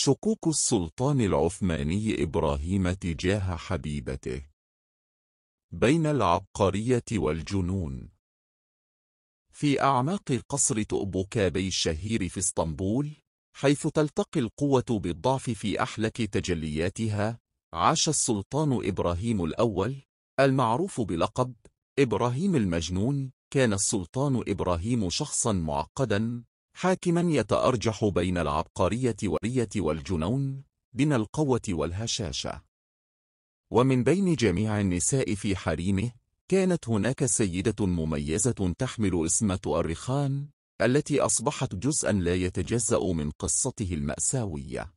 شقوق السلطان العثماني إبراهيم تجاه حبيبته بين العبقرية والجنون في أعماق قصر تؤبكابي الشهير في اسطنبول حيث تلتقي القوة بالضعف في أحلك تجلياتها عاش السلطان إبراهيم الأول المعروف بلقب إبراهيم المجنون كان السلطان إبراهيم شخصا معقدا حاكما يتأرجح بين العبقرية والرية والجنون بين القوة والهشاشة ومن بين جميع النساء في حريمه كانت هناك سيدة مميزة تحمل اسم تؤرخان التي أصبحت جزءا لا يتجزأ من قصته المأساوية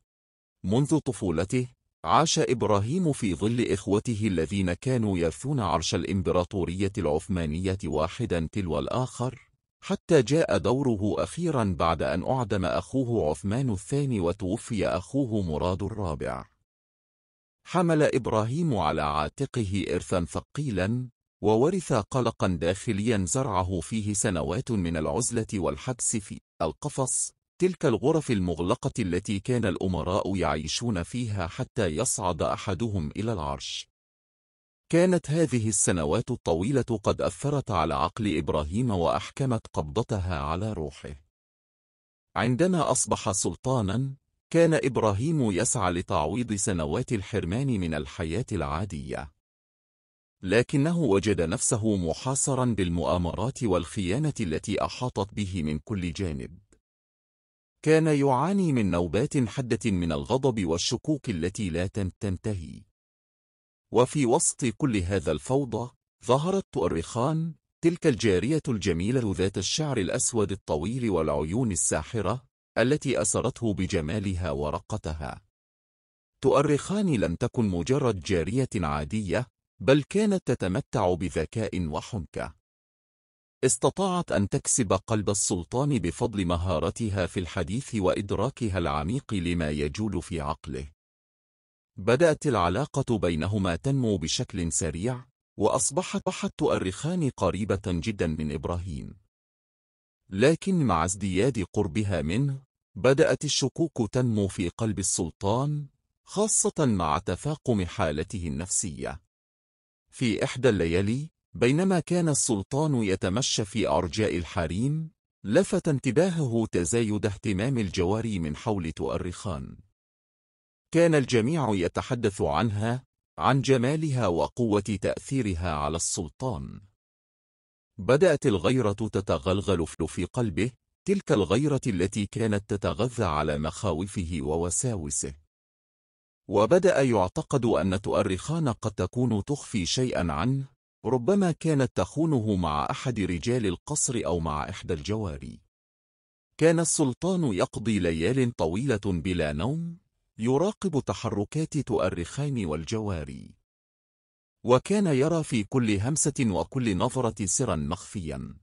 منذ طفولته عاش إبراهيم في ظل إخوته الذين كانوا يرثون عرش الإمبراطورية العثمانية واحدا تلو الآخر حتى جاء دوره أخيرا بعد أن أعدم أخوه عثمان الثاني وتوفي أخوه مراد الرابع حمل إبراهيم على عاتقه إرثا ثقيلا وورث قلقا داخليا زرعه فيه سنوات من العزلة والحبس في القفص تلك الغرف المغلقة التي كان الأمراء يعيشون فيها حتى يصعد أحدهم إلى العرش كانت هذه السنوات الطويلة قد أثرت على عقل إبراهيم وأحكمت قبضتها على روحه عندما أصبح سلطانا كان إبراهيم يسعى لتعويض سنوات الحرمان من الحياة العادية لكنه وجد نفسه محاصرا بالمؤامرات والخيانة التي أحاطت به من كل جانب كان يعاني من نوبات حدة من الغضب والشكوك التي لا تنتهي وفي وسط كل هذا الفوضى ظهرت تؤرخان تلك الجارية الجميلة ذات الشعر الأسود الطويل والعيون الساحرة التي أسرته بجمالها ورقتها تؤرخان لم تكن مجرد جارية عادية بل كانت تتمتع بذكاء وحنكة استطاعت أن تكسب قلب السلطان بفضل مهارتها في الحديث وإدراكها العميق لما يجول في عقله بدأت العلاقة بينهما تنمو بشكل سريع وأصبحت تؤرخان قريبة جدا من إبراهيم لكن مع ازدياد قربها منه بدأت الشكوك تنمو في قلب السلطان خاصة مع تفاقم حالته النفسية في إحدى الليالي بينما كان السلطان يتمشى في أرجاء الحريم لفت انتباهه تزايد اهتمام الجواري من حول تؤرخان كان الجميع يتحدث عنها عن جمالها وقوة تأثيرها على السلطان بدأت الغيرة تتغلغل في قلبه تلك الغيرة التي كانت تتغذى على مخاوفه ووساوسه وبدأ يعتقد أن تؤرخان قد تكون تخفي شيئا عنه ربما كانت تخونه مع أحد رجال القصر أو مع إحدى الجواري كان السلطان يقضي ليال طويلة بلا نوم يراقب تحركات تؤرخين والجواري وكان يرى في كل همسة وكل نظرة سرا مخفيا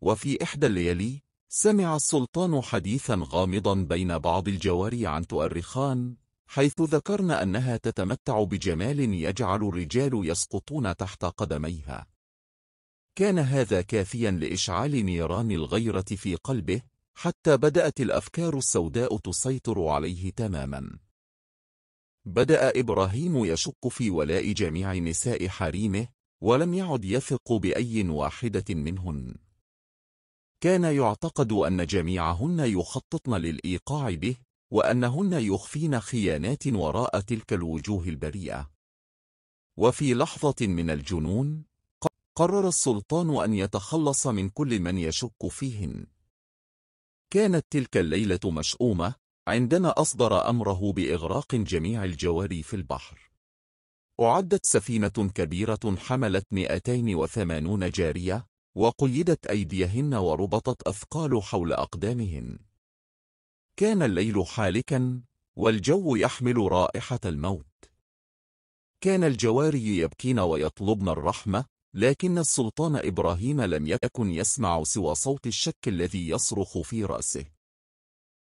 وفي إحدى الليالي سمع السلطان حديثا غامضا بين بعض الجواري عن تؤرخان حيث ذكرن أنها تتمتع بجمال يجعل الرجال يسقطون تحت قدميها كان هذا كافيا لإشعال نيران الغيرة في قلبه حتى بدأت الأفكار السوداء تسيطر عليه تماما بدأ إبراهيم يشك في ولاء جميع نساء حريمه ولم يعد يثق بأي واحدة منهن كان يعتقد أن جميعهن يخططن للإيقاع به وأنهن يخفين خيانات وراء تلك الوجوه البريئة وفي لحظة من الجنون قرر السلطان أن يتخلص من كل من يشك فيهن كانت تلك الليلة مشؤومة عندما أصدر أمره بإغراق جميع الجواري في البحر أعدت سفينة كبيرة حملت 280 جارية وقيدت أيديهن وربطت أثقال حول أقدامهن كان الليل حالكا والجو يحمل رائحة الموت كان الجواري يبكين ويطلبن الرحمة لكن السلطان إبراهيم لم يكن يسمع سوى صوت الشك الذي يصرخ في رأسه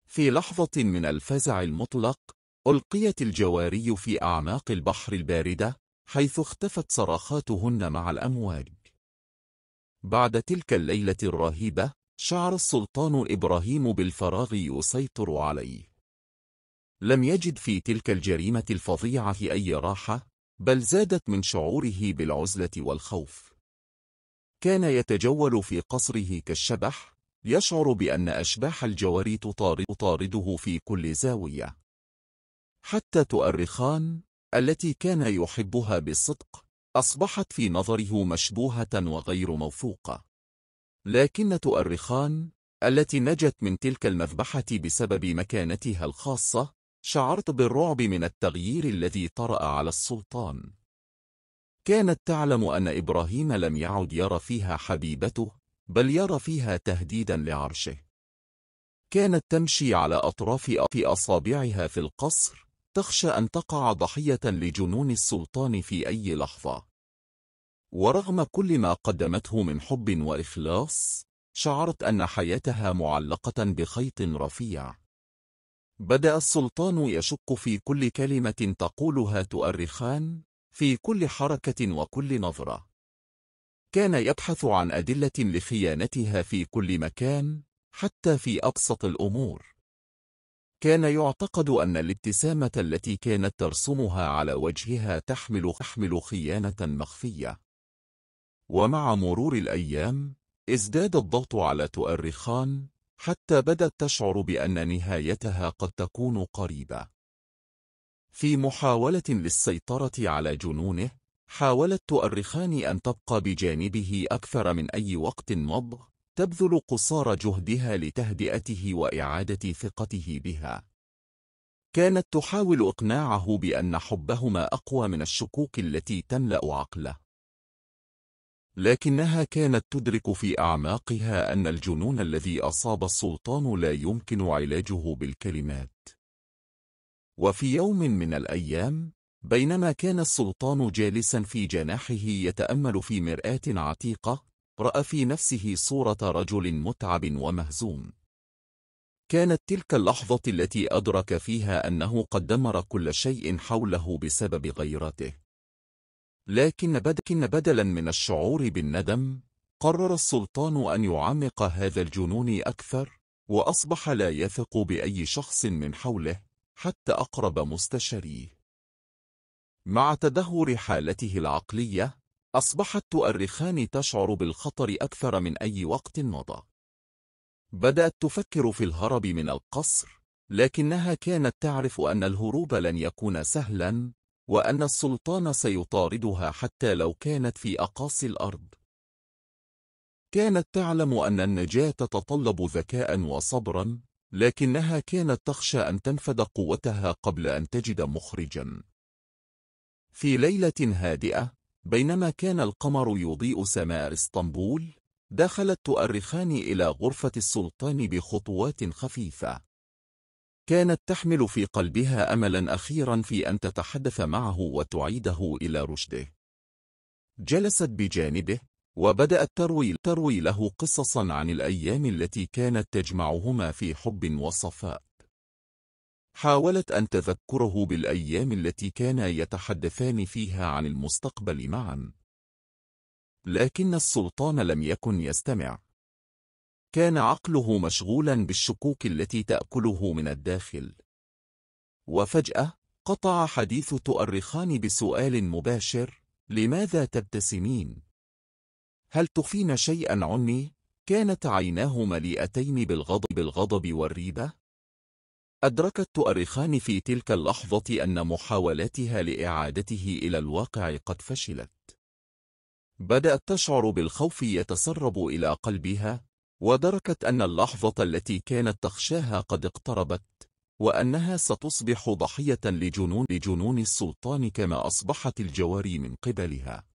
في لحظة من الفزع المطلق ألقيت الجواري في أعماق البحر الباردة حيث اختفت صرخاتهن مع الأمواج بعد تلك الليلة الرهيبة شعر السلطان إبراهيم بالفراغ يسيطر عليه لم يجد في تلك الجريمة الفظيعة أي راحة بل زادت من شعوره بالعزلة والخوف كان يتجول في قصره كالشبح يشعر بأن أشباح الجواري تطارده في كل زاوية حتى تؤرخان التي كان يحبها بالصدق أصبحت في نظره مشبوهة وغير موثوقة لكن تؤرخان التي نجت من تلك المذبحة بسبب مكانتها الخاصة شعرت بالرعب من التغيير الذي طرأ على السلطان كانت تعلم أن إبراهيم لم يعد يرى فيها حبيبته بل يرى فيها تهديدا لعرشه كانت تمشي على أطراف في أصابعها في القصر تخشى أن تقع ضحية لجنون السلطان في أي لحظة ورغم كل ما قدمته من حب وإخلاص شعرت أن حياتها معلقة بخيط رفيع بدأ السلطان يشك في كل كلمة تقولها تؤرخان في كل حركة وكل نظرة كان يبحث عن أدلة لخيانتها في كل مكان حتى في أبسط الأمور كان يعتقد أن الابتسامة التي كانت ترسمها على وجهها تحمل تحمل خيانة مخفية ومع مرور الأيام ازداد الضغط على تؤرخان حتى بدت تشعر بأن نهايتها قد تكون قريبة في محاولة للسيطرة على جنونه حاولت تؤرخان أن تبقى بجانبه أكثر من أي وقت مضى تبذل قصار جهدها لتهدئته وإعادة ثقته بها كانت تحاول إقناعه بأن حبهما أقوى من الشكوك التي تملأ عقله لكنها كانت تدرك في أعماقها أن الجنون الذي أصاب السلطان لا يمكن علاجه بالكلمات وفي يوم من الأيام بينما كان السلطان جالسا في جناحه يتأمل في مرآة عتيقة رأى في نفسه صورة رجل متعب ومهزوم كانت تلك اللحظة التي أدرك فيها أنه قد دمر كل شيء حوله بسبب غيرته لكن بدلا من الشعور بالندم قرر السلطان أن يعمق هذا الجنون أكثر وأصبح لا يثق بأي شخص من حوله حتى أقرب مستشاريه مع تدهور حالته العقلية أصبحت تؤرخان تشعر بالخطر أكثر من أي وقت مضى بدأت تفكر في الهرب من القصر لكنها كانت تعرف أن الهروب لن يكون سهلا وأن السلطان سيطاردها حتى لو كانت في أقاصي الأرض كانت تعلم أن النجاة تتطلب ذكاء وصبرا لكنها كانت تخشى أن تنفد قوتها قبل أن تجد مخرجا في ليلة هادئة بينما كان القمر يضيء سماء اسطنبول دخلت تؤرخان إلى غرفة السلطان بخطوات خفيفة كانت تحمل في قلبها أملا أخيرا في أن تتحدث معه وتعيده إلى رشده جلست بجانبه وبدأت تروي, تروي له قصصا عن الأيام التي كانت تجمعهما في حب وصفاء حاولت أن تذكره بالأيام التي كانا يتحدثان فيها عن المستقبل معا لكن السلطان لم يكن يستمع كان عقله مشغولا بالشكوك التي تأكله من الداخل وفجأة قطع حديث تؤرخان بسؤال مباشر لماذا تبتسمين؟ هل تخفين شيئا عني؟ كانت عيناه مليئتين بالغضب, بالغضب والريبة أدركت تؤرخان في تلك اللحظة أن محاولاتها لإعادته إلى الواقع قد فشلت بدأت تشعر بالخوف يتسرب إلى قلبها ودركت أن اللحظة التي كانت تخشاها قد اقتربت وأنها ستصبح ضحية لجنون, لجنون السلطان كما أصبحت الجواري من قبلها